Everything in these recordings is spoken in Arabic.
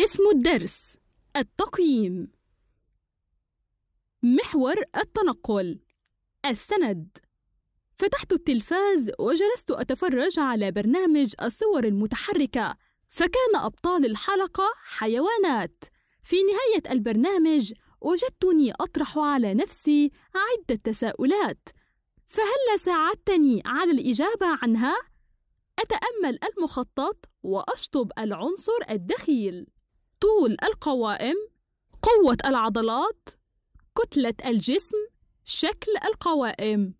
اسم الدرس التقييم محور التنقل السند فتحت التلفاز وجلست أتفرج على برنامج الصور المتحركة فكان أبطال الحلقة حيوانات في نهاية البرنامج وجدتني أطرح على نفسي عدة تساؤلات فهل ساعدتني على الإجابة عنها؟ أتأمل المخطط وأشطب العنصر الدخيل طول القوائم قوة العضلات كتلة الجسم شكل القوائم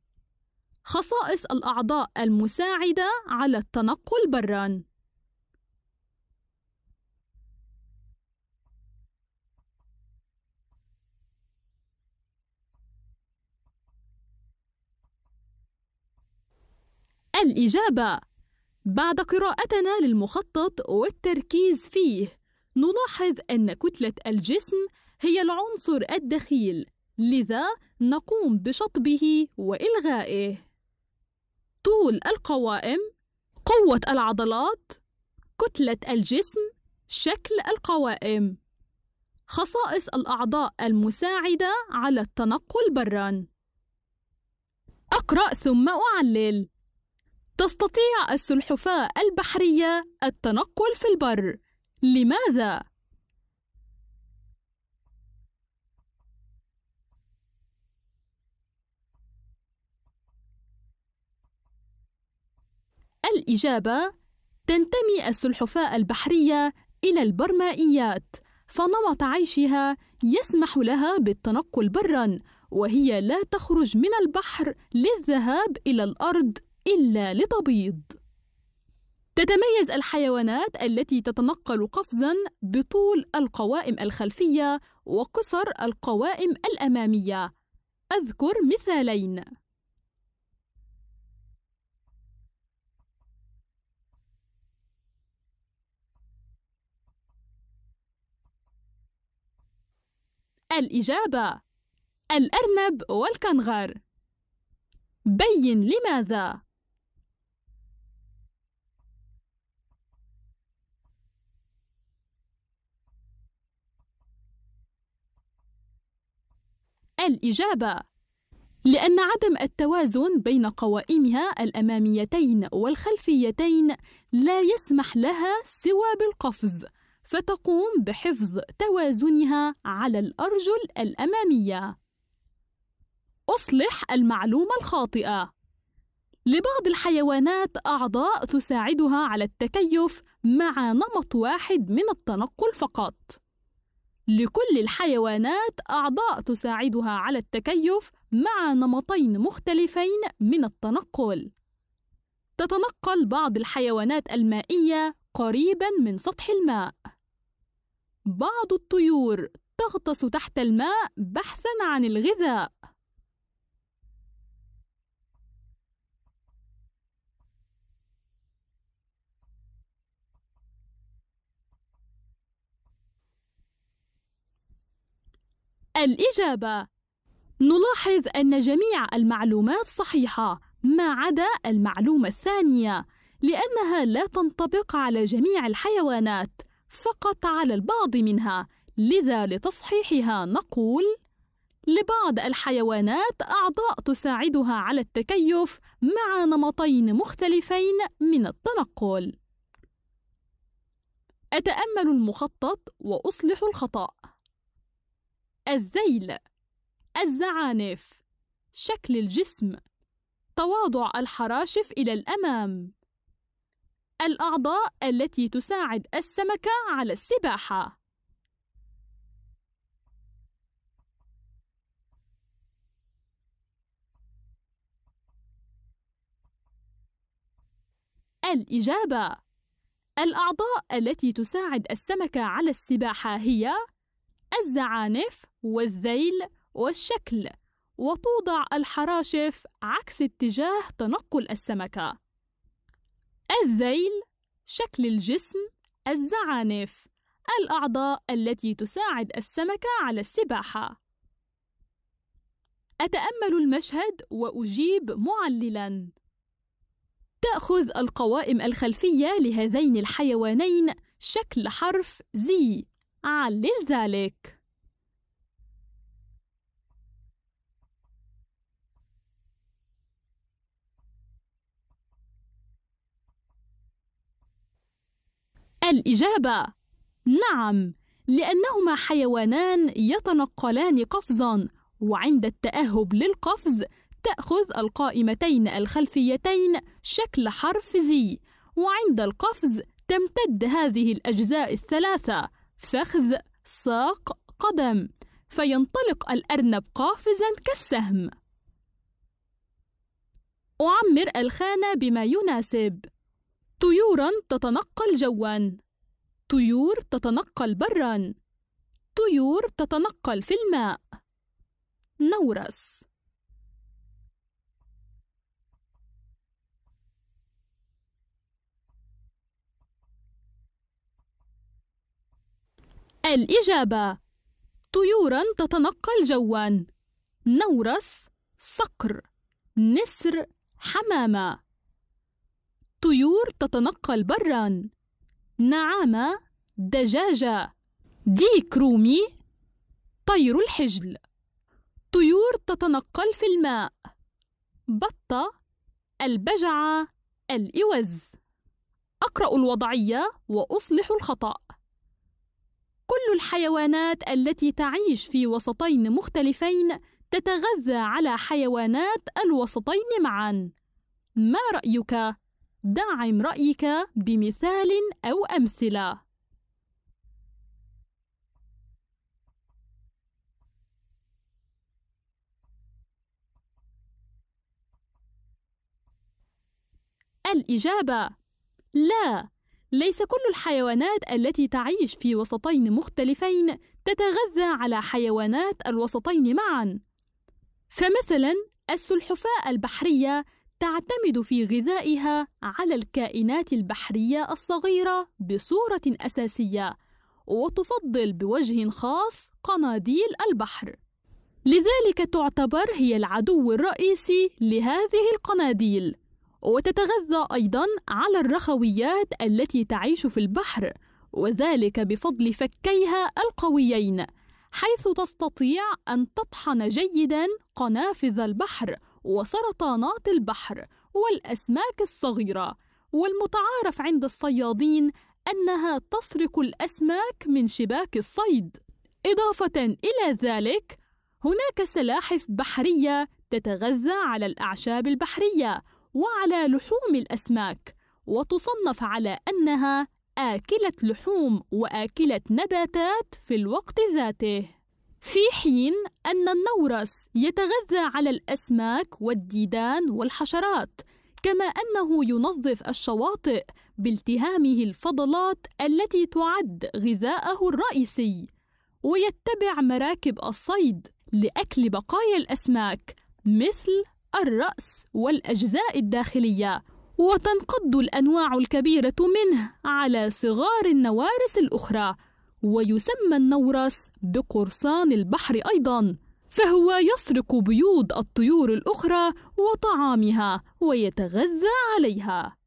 خصائص الأعضاء المساعدة على التنقل برًا الإجابة بعد قراءتنا للمخطط والتركيز فيه نلاحظ أن كتلة الجسم هي العنصر الدخيل لذا نقوم بشطبه وإلغائه طول القوائم قوة العضلات كتلة الجسم شكل القوائم خصائص الأعضاء المساعدة على التنقل برا أقرأ ثم أعلل تستطيع السلحفاة البحرية التنقل في البر لماذا؟ الإجابة تنتمي السلحفاة البحرية إلى البرمائيات فنمط عيشها يسمح لها بالتنقل برا وهي لا تخرج من البحر للذهاب إلى الأرض إلا لتبيض تتميز الحيوانات التي تتنقل قفزا بطول القوائم الخلفية وقصر القوائم الأمامية أذكر مثالين الإجابة الأرنب والكنغر بين لماذا الإجابة لأن عدم التوازن بين قوائمها الأماميتين والخلفيتين لا يسمح لها سوى بالقفز فتقوم بحفظ توازنها على الأرجل الأمامية أصلح المعلومة الخاطئة لبعض الحيوانات أعضاء تساعدها على التكيف مع نمط واحد من التنقل فقط لكل الحيوانات أعضاء تساعدها على التكيف مع نمطين مختلفين من التنقل. تتنقل بعض الحيوانات المائية قريبًا من سطح الماء. بعض الطيور تغطس تحت الماء بحثًا عن الغذاء. الإجابة نلاحظ أن جميع المعلومات صحيحة ما عدا المعلومة الثانية لأنها لا تنطبق على جميع الحيوانات فقط على البعض منها لذا لتصحيحها نقول لبعض الحيوانات أعضاء تساعدها على التكيف مع نمطين مختلفين من التنقل أتأمل المخطط وأصلح الخطأ الذيل الزعانف شكل الجسم تواضع الحراشف إلى الأمام الأعضاء التي تساعد السمكة على السباحة الإجابة الأعضاء التي تساعد السمكة على السباحة هي الزعانف والذيل والشكل وتوضع الحراشف عكس اتجاه تنقل السمكة الذيل شكل الجسم الزعانف الأعضاء التي تساعد السمكة على السباحة أتأمل المشهد وأجيب معللاً تأخذ القوائم الخلفية لهذين الحيوانين شكل حرف زي علل آه، ذلك الإجابة نعم لأنهما حيوانان يتنقلان قفزا وعند التأهب للقفز تأخذ القائمتين الخلفيتين شكل حرف زي وعند القفز تمتد هذه الأجزاء الثلاثة فخذ ساق قدم فينطلق الأرنب قافزا كالسهم أعمر الخانة بما يناسب طيورا تتنقل جوا طيور تتنقل برا طيور تتنقل في الماء نورس الإجابة طيورا تتنقل جوا نورس صقر نسر حمامة طيور تتنقل برا نعامة دجاجة ديك رومي طير الحجل طيور تتنقل في الماء بطة البجعة الإوز أقرأ الوضعية وأصلح الخطأ كل الحيوانات التي تعيش في وسطين مختلفين تتغذى على حيوانات الوسطين معا ما رايك دعم رايك بمثال او امثله الاجابه لا ليس كل الحيوانات التي تعيش في وسطين مختلفين تتغذى على حيوانات الوسطين معا فمثلا السلحفاة البحرية تعتمد في غذائها على الكائنات البحرية الصغيرة بصورة أساسية وتفضل بوجه خاص قناديل البحر لذلك تعتبر هي العدو الرئيسي لهذه القناديل وتتغذى أيضا على الرخويات التي تعيش في البحر وذلك بفضل فكيها القويين حيث تستطيع أن تطحن جيدا قنافذ البحر وسرطانات البحر والأسماك الصغيرة والمتعارف عند الصيادين أنها تسرق الأسماك من شباك الصيد إضافة إلى ذلك هناك سلاحف بحرية تتغذى على الأعشاب البحرية وعلى لحوم الأسماك وتصنف على أنها آكلة لحوم وآكلة نباتات في الوقت ذاته في حين أن النورس يتغذى على الأسماك والديدان والحشرات كما أنه ينظف الشواطئ بالتهامه الفضلات التي تعد غذاءه الرئيسي ويتبع مراكب الصيد لأكل بقايا الأسماك مثل الرأس والأجزاء الداخلية وتنقض الأنواع الكبيرة منه على صغار النوارس الأخرى ويسمى النورس بقرصان البحر أيضاً فهو يسرق بيوض الطيور الأخرى وطعامها ويتغذى عليها